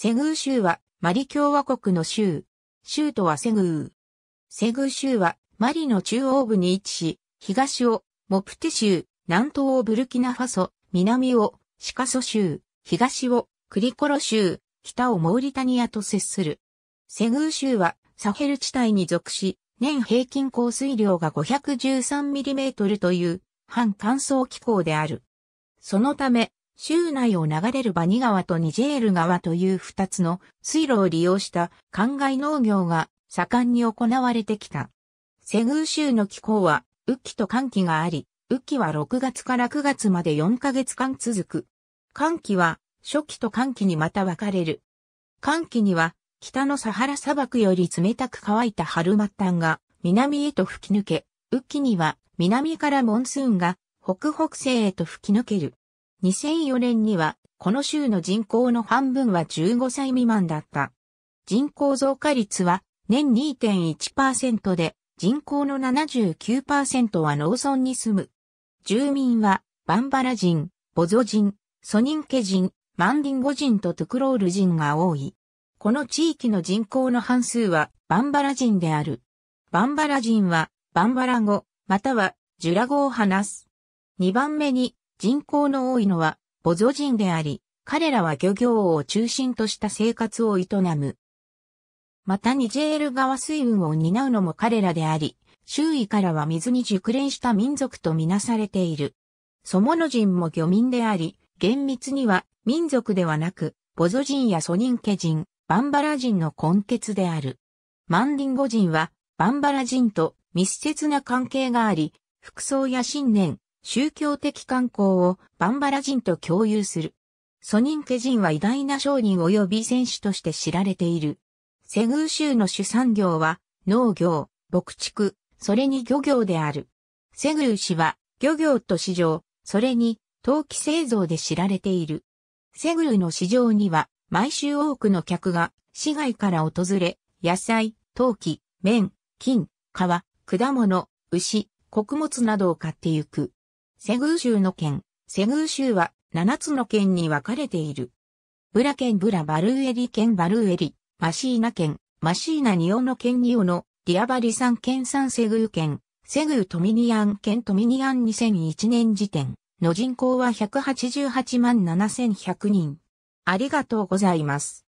セグー州はマリ共和国の州。州都はセグー。セグー州はマリの中央部に位置し、東をモプテ州、南東をブルキナファソ、南をシカソ州、東をクリコロ州、北をモーリタニアと接する。セグー州はサヘル地帯に属し、年平均降水量が 513mm という半乾燥気候である。そのため、州内を流れるバニ川とニジェール川という二つの水路を利用した灌漑農業が盛んに行われてきた。セグー州の気候は雨季と寒季があり、雨季は6月から9月まで4ヶ月間続く。寒季は初期と寒季にまた分かれる。寒季には北のサハラ砂漠より冷たく乾いた春末端が南へと吹き抜け、雨季には南からモンスーンが北北西へと吹き抜ける。2004年には、この州の人口の半分は15歳未満だった。人口増加率は年2.1%で、人口の79%は農村に住む。住民は、バンバラ人、ボゾ人、ソニンケ人、マンディンゴ人とトゥクロール人が多い。この地域の人口の半数はバンバラ人である。バンバラ人はバンバラ語、またはジュラ語を話す。2番目に人口の多いのはボゾ人であり、彼らは漁業を中心とした生活を営む。またニジェール川水運を担うのも彼らであり、周囲からは水に熟練した民族とみなされている。ソモノ人も漁民であり、厳密には民族ではなく、ボゾ人やソニンケ人、バンバラ人の根血である。マンディンゴ人は、バンバラ人と密接な関係があり、服装や信念、宗教的観光をバンバラ人と共有する。ソニンケ人は偉大な商人及び選手として知られている。セグー州の主産業は農業、牧畜、それに漁業である。セグー氏は漁業と市場、それに陶器製造で知られている。セグーの市場には毎週多くの客が市外から訪れ、野菜、陶器、麺、金、皮、果物、牛、穀物などを買ってゆく。セグー州の県、セグー州は7つの県に分かれている。ブラ県ブラバルエリ県バルエリ、マシーナ県、マシーナニオの県ニオの、ディアバリ山県山セグー県、セグートミニアン県トミニアン2001年時点の人口は188万7100人。ありがとうございます。